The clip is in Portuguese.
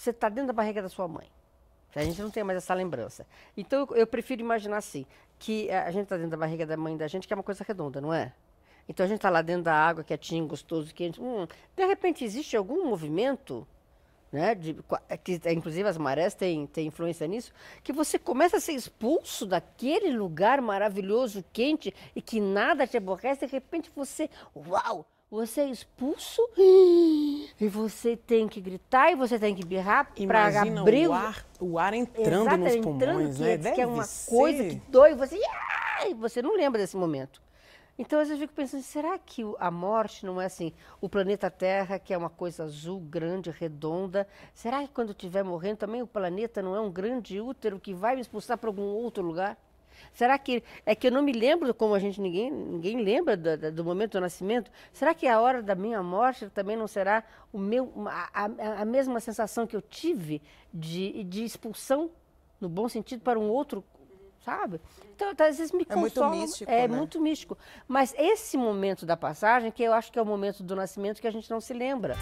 você está dentro da barriga da sua mãe. A gente não tem mais essa lembrança. Então, eu, prefiro imaginar assim, que eh, a gente está dentro da barriga da mãe da gente, que é uma coisa redonda, não é? Então, a gente está lá dentro da água, quietinho, gostoso, quente. Hum, de repente, existe algum movimento, né? De, eh, que, eh, inclusive, as marés têm, têm influência nisso, que você começa a ser expulso daquele lugar maravilhoso, quente, e que nada te aborrece. De repente, você, uau, você é expulso. Hum, e você tem que gritar e você tem que birrar para abrir o ar, o ar entrando Exato, nos entrando pulmões, que, né? É, Deve que é uma ser. coisa que dói, você e você não lembra desse momento. Então às vezes eu fico pensando, será que a morte não é assim? O planeta Terra, que é uma coisa azul, grande, redonda, será que quando eu estiver morrendo também o planeta não é um grande útero que vai me expulsar para algum outro lugar? Será que é que eu não me lembro como a gente ninguém ninguém lembra do, do momento do nascimento? Será que a hora da minha morte também não será o meu a, a, a mesma sensação que eu tive de, de expulsão no bom sentido para um outro sabe? Então, tá, às vezes me consola. É muito místico. É né? muito místico. Mas esse momento da passagem, que eu acho que é o momento do nascimento que a gente não se lembra.